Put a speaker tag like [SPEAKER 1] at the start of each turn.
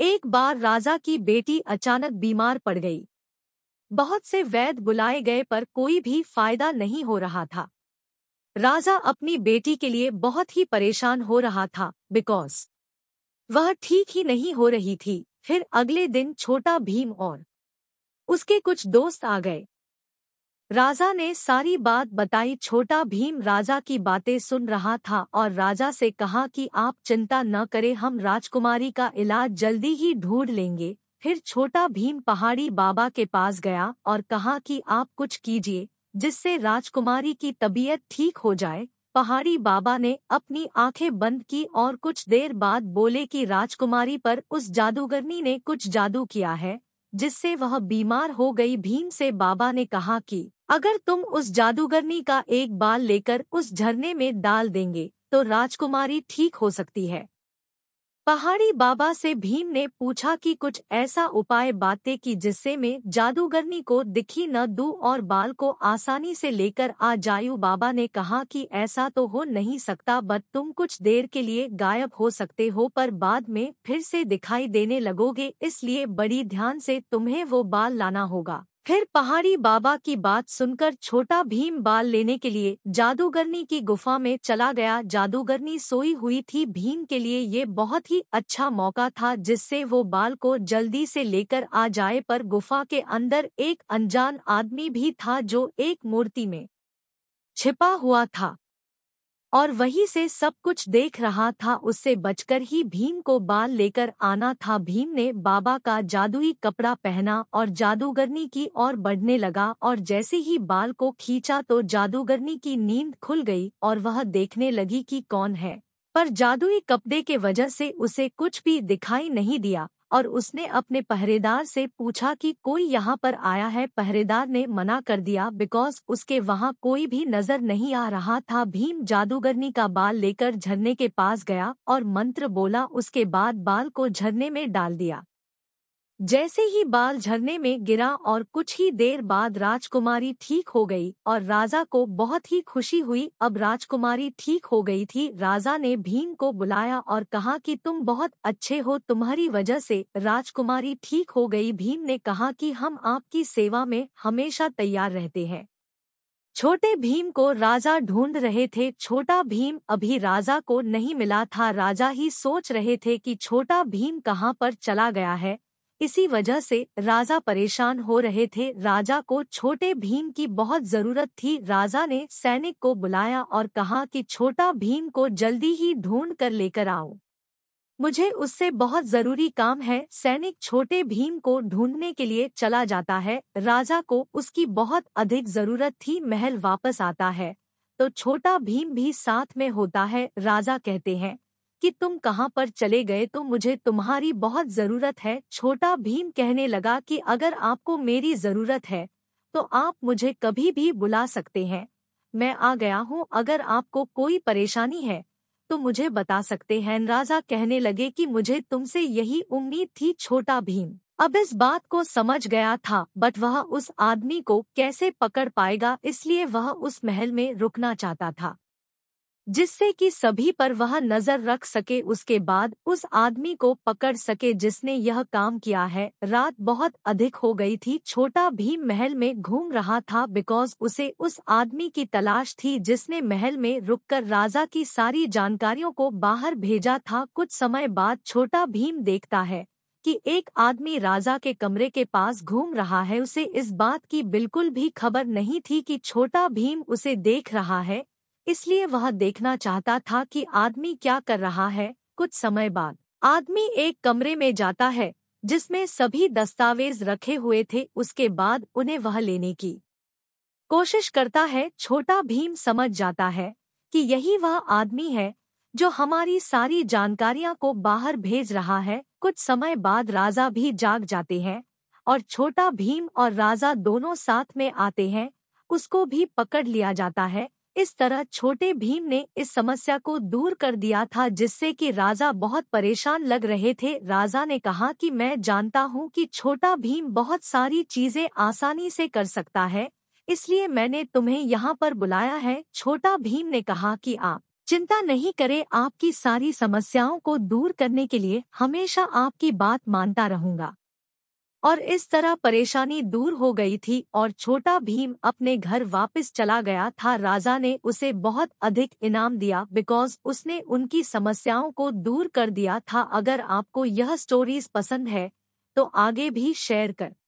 [SPEAKER 1] एक बार राजा की बेटी अचानक बीमार पड़ गई बहुत से वैद बुलाए गए पर कोई भी फायदा नहीं हो रहा था राजा अपनी बेटी के लिए बहुत ही परेशान हो रहा था बिकॉज वह ठीक ही नहीं हो रही थी फिर अगले दिन छोटा भीम और उसके कुछ दोस्त आ गए राजा ने सारी बात बताई छोटा भीम राजा की बातें सुन रहा था और राजा से कहा कि आप चिंता न करें हम राजकुमारी का इलाज जल्दी ही ढूंढ लेंगे फिर छोटा भीम पहाड़ी बाबा के पास गया और कहा कि आप कुछ कीजिए जिससे राजकुमारी की तबीयत ठीक हो जाए पहाड़ी बाबा ने अपनी आंखें बंद की और कुछ देर बाद बोले कि राजकुमारी पर उस जादूगरनी ने कुछ जादू किया है जिससे वह बीमार हो गई भीम से बाबा ने कहा कि अगर तुम उस जादूगरनी का एक बाल लेकर उस झरने में डाल देंगे तो राजकुमारी ठीक हो सकती है पहाड़ी बाबा से भीम ने पूछा कि कुछ ऐसा उपाय बातें की जिससे मैं जादूगरनी को दिखी न दू और बाल को आसानी से लेकर आ जायू बाबा ने कहा कि ऐसा तो हो नहीं सकता बट तुम कुछ देर के लिए गायब हो सकते हो पर बाद में फिर से दिखाई देने लगोगे इसलिए बड़ी ध्यान से तुम्हें वो बाल लाना होगा फिर पहाड़ी बाबा की बात सुनकर छोटा भीम बाल लेने के लिए जादूगरनी की गुफा में चला गया जादूगरनी सोई हुई थी भीम के लिए ये बहुत ही अच्छा मौका था जिससे वो बाल को जल्दी से लेकर आ जाए पर गुफा के अंदर एक अनजान आदमी भी था जो एक मूर्ति में छिपा हुआ था और वहीं से सब कुछ देख रहा था उससे बचकर ही भीम को बाल लेकर आना था भीम ने बाबा का जादुई कपड़ा पहना और जादूगरनी की ओर बढ़ने लगा और जैसे ही बाल को खींचा तो जादूगरनी की नींद खुल गई और वह देखने लगी कि कौन है पर जादुई कपड़े के वजह से उसे कुछ भी दिखाई नहीं दिया और उसने अपने पहरेदार से पूछा कि कोई यहाँ पर आया है पहरेदार ने मना कर दिया बिकॉज उसके वहाँ कोई भी नजर नहीं आ रहा था भीम जादूगरनी का बाल लेकर झरने के पास गया और मंत्र बोला उसके बाद बाल को झरने में डाल दिया जैसे ही बाल झरने में गिरा और कुछ ही देर बाद राजकुमारी ठीक हो गई और राजा को बहुत ही खुशी हुई अब राजकुमारी ठीक हो गई थी राजा ने भीम को बुलाया और कहा कि तुम बहुत अच्छे हो तुम्हारी वजह से राजकुमारी ठीक हो गई भीम ने कहा कि हम आपकी सेवा में हमेशा तैयार रहते हैं छोटे भीम को राजा ढूंढ रहे थे छोटा भीम अभी राजा को नहीं मिला था राजा ही सोच रहे थे कि छोटा भीम कहाँ पर चला गया है इसी वजह से राजा परेशान हो रहे थे राजा को छोटे भीम की बहुत जरूरत थी राजा ने सैनिक को बुलाया और कहा कि छोटा भीम को जल्दी ही ढूंढ कर लेकर आओ मुझे उससे बहुत जरूरी काम है सैनिक छोटे भीम को ढूंढने के लिए चला जाता है राजा को उसकी बहुत अधिक जरूरत थी महल वापस आता है तो छोटा भीम भी साथ में होता है राजा कहते हैं कि तुम कहाँ पर चले गए तो मुझे तुम्हारी बहुत जरूरत है छोटा भीम कहने लगा कि अगर आपको मेरी जरूरत है तो आप मुझे कभी भी बुला सकते हैं मैं आ गया हूँ अगर आपको कोई परेशानी है तो मुझे बता सकते हैं राजा कहने लगे कि मुझे तुमसे यही उम्मीद थी छोटा भीम अब इस बात को समझ गया था बट वह उस आदमी को कैसे पकड़ पाएगा इसलिए वह उस महल में रुकना चाहता था जिससे कि सभी पर वह नजर रख सके उसके बाद उस आदमी को पकड़ सके जिसने यह काम किया है रात बहुत अधिक हो गई थी छोटा भीम महल में घूम रहा था बिकॉज उसे उस आदमी की तलाश थी जिसने महल में रुककर राजा की सारी जानकारियों को बाहर भेजा था कुछ समय बाद छोटा भीम देखता है कि एक आदमी राजा के कमरे के पास घूम रहा है उसे इस बात की बिल्कुल भी खबर नहीं थी कि छोटा भीम उसे देख रहा है इसलिए वह देखना चाहता था कि आदमी क्या कर रहा है कुछ समय बाद आदमी एक कमरे में जाता है जिसमें सभी दस्तावेज रखे हुए थे उसके बाद उन्हें वह लेने की कोशिश करता है छोटा भीम समझ जाता है कि यही वह आदमी है जो हमारी सारी जानकारियां को बाहर भेज रहा है कुछ समय बाद राजा भी जाग जाते हैं और छोटा भीम और राजा दोनों साथ में आते हैं उसको भी पकड़ लिया जाता है इस तरह छोटे भीम ने इस समस्या को दूर कर दिया था जिससे कि राजा बहुत परेशान लग रहे थे राजा ने कहा कि मैं जानता हूँ कि छोटा भीम बहुत सारी चीजें आसानी से कर सकता है इसलिए मैंने तुम्हें यहाँ पर बुलाया है छोटा भीम ने कहा कि आप चिंता नहीं करें आपकी सारी समस्याओं को दूर करने के लिए हमेशा आपकी बात मानता रहूंगा और इस तरह परेशानी दूर हो गई थी और छोटा भीम अपने घर वापस चला गया था राजा ने उसे बहुत अधिक इनाम दिया बिकॉज उसने उनकी समस्याओं को दूर कर दिया था अगर आपको यह स्टोरीज पसंद है तो आगे भी शेयर कर